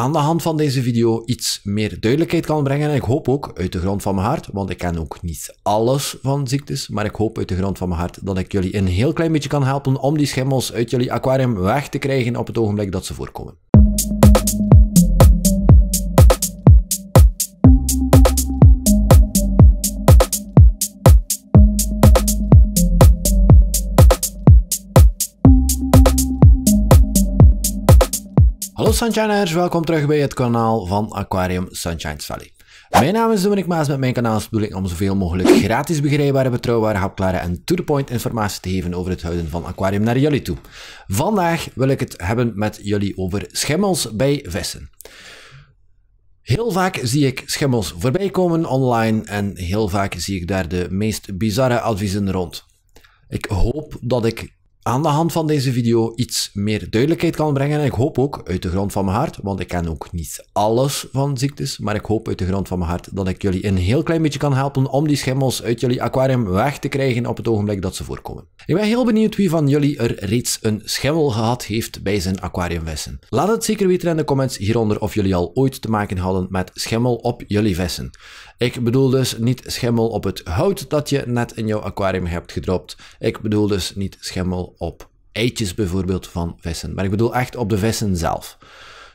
aan de hand van deze video iets meer duidelijkheid kan brengen. En ik hoop ook uit de grond van mijn hart, want ik ken ook niet alles van ziektes, maar ik hoop uit de grond van mijn hart dat ik jullie een heel klein beetje kan helpen om die schimmels uit jullie aquarium weg te krijgen op het ogenblik dat ze voorkomen. Sunshiners, welkom terug bij het kanaal van Aquarium Sunshines Valley. Mijn naam is Dominic Maas, met mijn kanaal is de bedoeling om zoveel mogelijk gratis begrijpbare, betrouwbare, hapklare en to-the-point informatie te geven over het houden van aquarium naar jullie toe. Vandaag wil ik het hebben met jullie over schimmels bij vissen. Heel vaak zie ik schimmels voorbij komen online en heel vaak zie ik daar de meest bizarre adviezen rond. Ik hoop dat ik aan de hand van deze video iets meer duidelijkheid kan brengen. En ik hoop ook uit de grond van mijn hart, want ik ken ook niet alles van ziektes, maar ik hoop uit de grond van mijn hart dat ik jullie een heel klein beetje kan helpen om die schimmels uit jullie aquarium weg te krijgen op het ogenblik dat ze voorkomen. Ik ben heel benieuwd wie van jullie er reeds een schimmel gehad heeft bij zijn aquariumvissen. Laat het zeker weten in de comments hieronder of jullie al ooit te maken hadden met schimmel op jullie vissen. Ik bedoel dus niet schimmel op het hout dat je net in jouw aquarium hebt gedropt. Ik bedoel dus niet schimmel op eitjes bijvoorbeeld van vissen. Maar ik bedoel echt op de vissen zelf.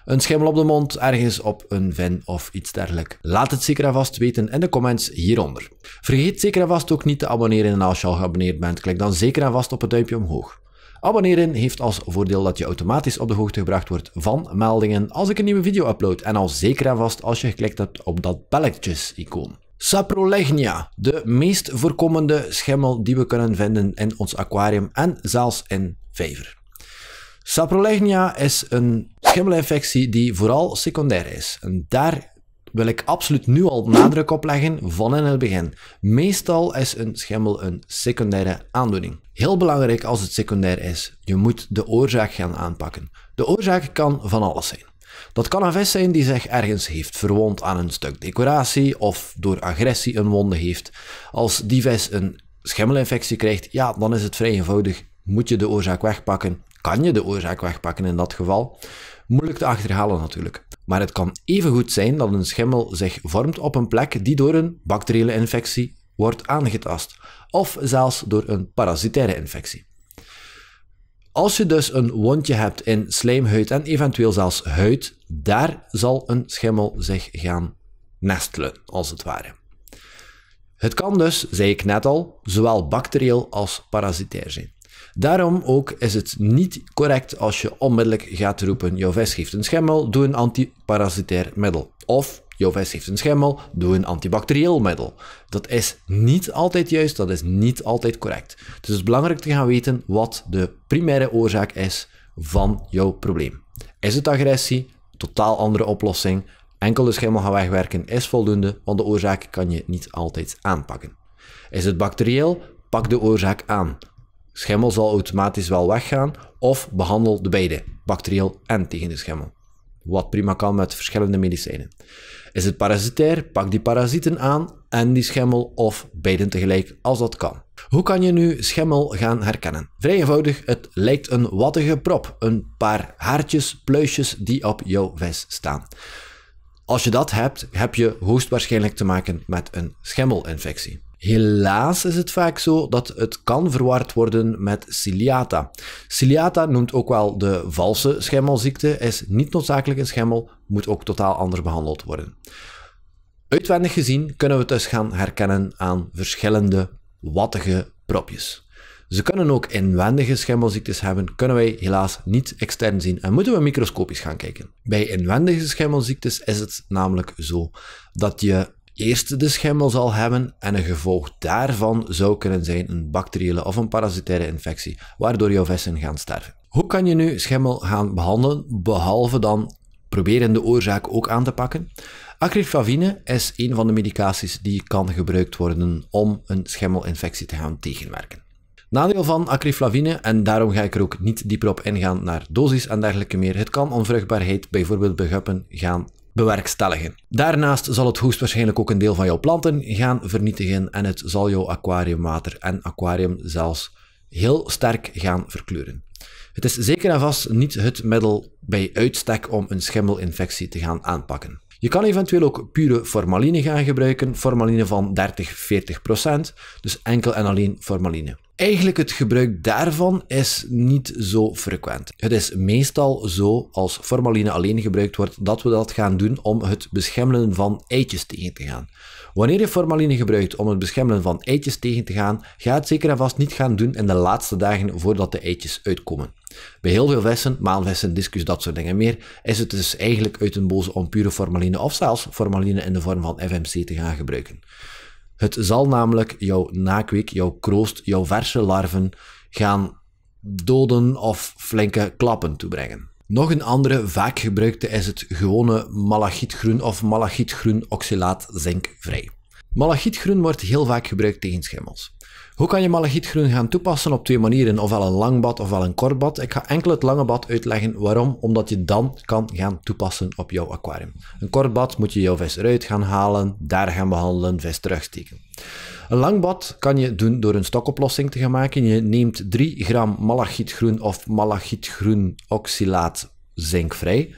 Een schimmel op de mond, ergens op een vin of iets dergelijks. Laat het zeker en vast weten in de comments hieronder. Vergeet zeker en vast ook niet te abonneren en als je al geabonneerd bent, klik dan zeker en vast op het duimpje omhoog. Abonneren heeft als voordeel dat je automatisch op de hoogte gebracht wordt van meldingen als ik een nieuwe video upload en al zeker en vast als je geklikt hebt op dat belletjes-icoon. Saprolegnia, de meest voorkomende schimmel die we kunnen vinden in ons aquarium en zelfs in vijver. Saprolegnia is een schimmelinfectie die vooral secundair is. En daar wil ik absoluut nu al nadruk op leggen van in het begin. Meestal is een schimmel een secundaire aandoening. Heel belangrijk als het secundair is, je moet de oorzaak gaan aanpakken. De oorzaak kan van alles zijn. Dat kan een vis zijn die zich ergens heeft verwond aan een stuk decoratie of door agressie een wonde heeft. Als die vis een schimmelinfectie krijgt, ja, dan is het vrij eenvoudig. Moet je de oorzaak wegpakken? Kan je de oorzaak wegpakken in dat geval? Moeilijk te achterhalen natuurlijk. Maar het kan evengoed zijn dat een schimmel zich vormt op een plek die door een bacteriële infectie wordt aangetast, of zelfs door een parasitaire infectie. Als je dus een wondje hebt in slijmhuid en eventueel zelfs huid, daar zal een schimmel zich gaan nestelen, als het ware. Het kan dus, zei ik net al, zowel bacterieel als parasitair zijn. Daarom ook is het niet correct als je onmiddellijk gaat roepen: jouw vis heeft een schimmel, doe een antiparasitair middel. Of Jouw vest heeft een schimmel, doe een antibacterieel middel. Dat is niet altijd juist, dat is niet altijd correct. Dus het is belangrijk te gaan weten wat de primaire oorzaak is van jouw probleem. Is het agressie? Totaal andere oplossing. Enkel de schimmel gaan wegwerken is voldoende, want de oorzaak kan je niet altijd aanpakken. Is het bacterieel? Pak de oorzaak aan. Schimmel zal automatisch wel weggaan of behandel de beide, bacterieel en tegen de schimmel. Wat prima kan met verschillende medicijnen. Is het parasitair? Pak die parasieten aan en die schimmel of beiden tegelijk als dat kan. Hoe kan je nu schimmel gaan herkennen? Vrij eenvoudig, het lijkt een wattige prop. Een paar haartjes, pluisjes die op jouw vis staan. Als je dat hebt, heb je hoogstwaarschijnlijk te maken met een schimmelinfectie. Helaas is het vaak zo dat het kan verward worden met ciliata. Ciliata noemt ook wel de valse schimmelziekte, is niet noodzakelijk een schimmel, moet ook totaal anders behandeld worden. Uitwendig gezien kunnen we het dus gaan herkennen aan verschillende wattige propjes. Ze kunnen ook inwendige schimmelziektes hebben, kunnen wij helaas niet extern zien en moeten we microscopisch gaan kijken. Bij inwendige schimmelziektes is het namelijk zo dat je eerst de schimmel zal hebben en een gevolg daarvan zou kunnen zijn een bacteriële of een parasitaire infectie, waardoor jouw vissen gaan sterven. Hoe kan je nu schimmel gaan behandelen, behalve dan proberen de oorzaak ook aan te pakken? Acriflavine is een van de medicaties die kan gebruikt worden om een schimmelinfectie te gaan tegenwerken. Nadeel van acriflavine, en daarom ga ik er ook niet dieper op ingaan naar dosis en dergelijke meer, het kan onvruchtbaarheid bijvoorbeeld bij gaan bewerkstelligen. Daarnaast zal het hoest waarschijnlijk ook een deel van jouw planten gaan vernietigen en het zal jouw aquariumwater en aquarium zelfs heel sterk gaan verkleuren. Het is zeker en vast niet het middel bij uitstek om een schimmelinfectie te gaan aanpakken. Je kan eventueel ook pure formaline gaan gebruiken, formaline van 30-40%, dus enkel en alleen formaline. Eigenlijk het gebruik daarvan is niet zo frequent. Het is meestal zo als formaline alleen gebruikt wordt dat we dat gaan doen om het beschermen van eitjes tegen te gaan. Wanneer je formaline gebruikt om het beschermen van eitjes tegen te gaan, ga het zeker en vast niet gaan doen in de laatste dagen voordat de eitjes uitkomen. Bij heel veel vissen, maalvissen, discus, dat soort dingen meer, is het dus eigenlijk uit een boze om pure formaline of zelfs formaline in de vorm van FMC te gaan gebruiken. Het zal namelijk jouw naakweek, jouw kroost, jouw verse larven gaan doden of flinke klappen toebrengen. Nog een andere vaak gebruikte is het gewone malachietgroen of malachietgroen oxylaat zinkvrij. Malachietgroen wordt heel vaak gebruikt tegen schimmels. Hoe kan je malachietgroen gaan toepassen op twee manieren, ofwel een lang bad ofwel een kort bad? Ik ga enkel het lange bad uitleggen waarom, omdat je dan kan gaan toepassen op jouw aquarium. Een kort bad moet je jouw vis eruit gaan halen, daar gaan behandelen, vis terugsteken. Een lang bad kan je doen door een stokoplossing te gaan maken. Je neemt 3 gram malachietgroen of malachietgroen oxylaat zinkvrij.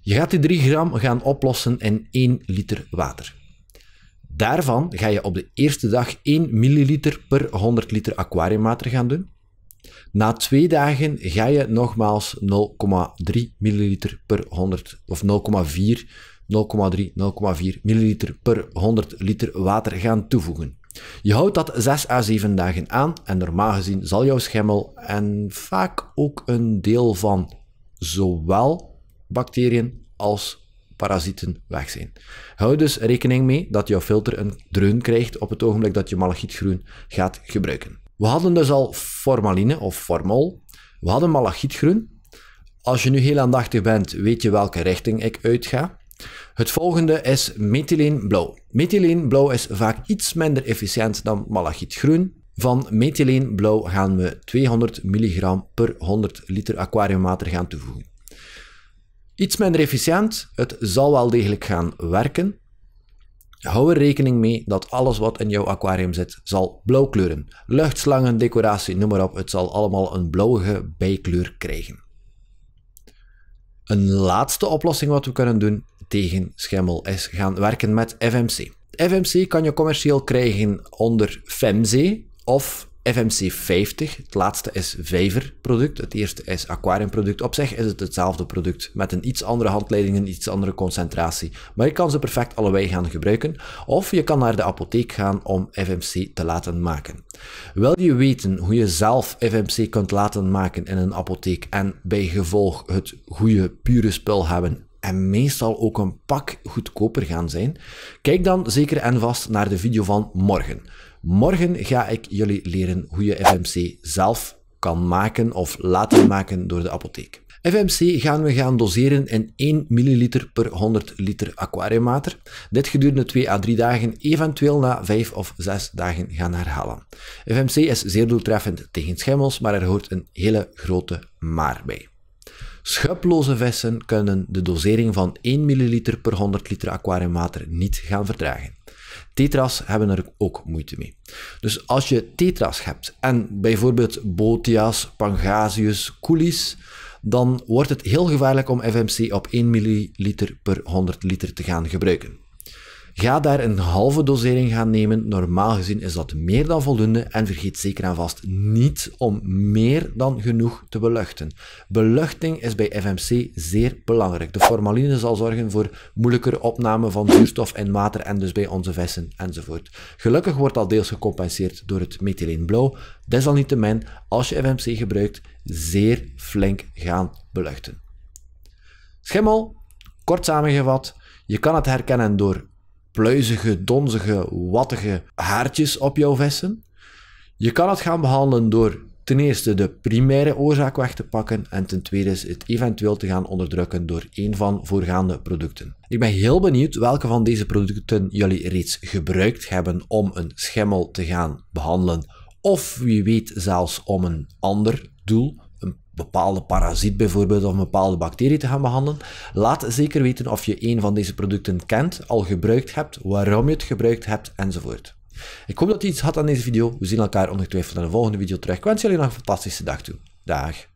Je gaat die 3 gram gaan oplossen in 1 liter water. Daarvan ga je op de eerste dag 1 milliliter per 100 liter aquariumwater gaan doen. Na twee dagen ga je nogmaals 0,3 milliliter per 100 of 0,4, 0,3, 0,4 milliliter per 100 liter water gaan toevoegen. Je houdt dat 6 à 7 dagen aan en normaal gezien zal jouw schimmel en vaak ook een deel van zowel bacteriën als parasieten weg zijn. Houd dus rekening mee dat jouw filter een dreun krijgt op het ogenblik dat je malachietgroen gaat gebruiken. We hadden dus al formaline of formol. We hadden malachietgroen. Als je nu heel aandachtig bent, weet je welke richting ik uitga. Het volgende is methyleenblauw. Methyleenblauw is vaak iets minder efficiënt dan malachietgroen. Van methyleenblauw gaan we 200 mg per 100 liter aquariumwater gaan toevoegen iets minder efficiënt. Het zal wel degelijk gaan werken. Hou er rekening mee dat alles wat in jouw aquarium zit zal blauw kleuren. Luchtslangen, decoratie, noem maar op. Het zal allemaal een blauwe bijkleur krijgen. Een laatste oplossing wat we kunnen doen tegen schimmel is gaan werken met FMC. FMC kan je commercieel krijgen onder FEMC of FMC50, het laatste is vijverproduct, het eerste is aquariumproduct. Op zich is het hetzelfde product met een iets andere handleiding, een iets andere concentratie. Maar je kan ze perfect allebei gaan gebruiken of je kan naar de apotheek gaan om FMC te laten maken. Wil je weten hoe je zelf FMC kunt laten maken in een apotheek en bij gevolg het goede pure spul hebben en meestal ook een pak goedkoper gaan zijn? Kijk dan zeker en vast naar de video van morgen. Morgen ga ik jullie leren hoe je FMC zelf kan maken of laten maken door de apotheek. FMC gaan we gaan doseren in 1 ml per 100 liter aquariumwater. Dit gedurende 2 à 3 dagen, eventueel na 5 of 6 dagen gaan herhalen. FMC is zeer doeltreffend tegen schimmels, maar er hoort een hele grote maar bij. Schuploze vissen kunnen de dosering van 1 ml per 100 liter aquariumwater niet gaan verdragen. Tetra's hebben er ook moeite mee. Dus als je tetra's hebt en bijvoorbeeld botia's, pangasius, coolies, dan wordt het heel gevaarlijk om FMC op 1 ml per 100 liter te gaan gebruiken. Ga daar een halve dosering gaan nemen. Normaal gezien is dat meer dan voldoende. En vergeet zeker en vast niet om meer dan genoeg te beluchten. Beluchting is bij FMC zeer belangrijk. De formaline zal zorgen voor moeilijkere opname van zuurstof in water en dus bij onze vissen enzovoort. Gelukkig wordt dat deels gecompenseerd door het methyleenblauw. Desalniettemin, als je FMC gebruikt, zeer flink gaan beluchten. Schimmel, kort samengevat, je kan het herkennen door pluizige, donzige, wattige haartjes op jouw vissen. Je kan het gaan behandelen door ten eerste de primaire oorzaak weg te pakken en ten tweede het eventueel te gaan onderdrukken door een van voorgaande producten. Ik ben heel benieuwd welke van deze producten jullie reeds gebruikt hebben om een schimmel te gaan behandelen of wie weet zelfs om een ander doel bepaalde parasiet bijvoorbeeld of een bepaalde bacterie te gaan behandelen. Laat zeker weten of je een van deze producten kent, al gebruikt hebt, waarom je het gebruikt hebt enzovoort. Ik hoop dat je iets had aan deze video. We zien elkaar ongetwijfeld in de volgende video terug. Ik wens jullie nog een fantastische dag toe. Dag.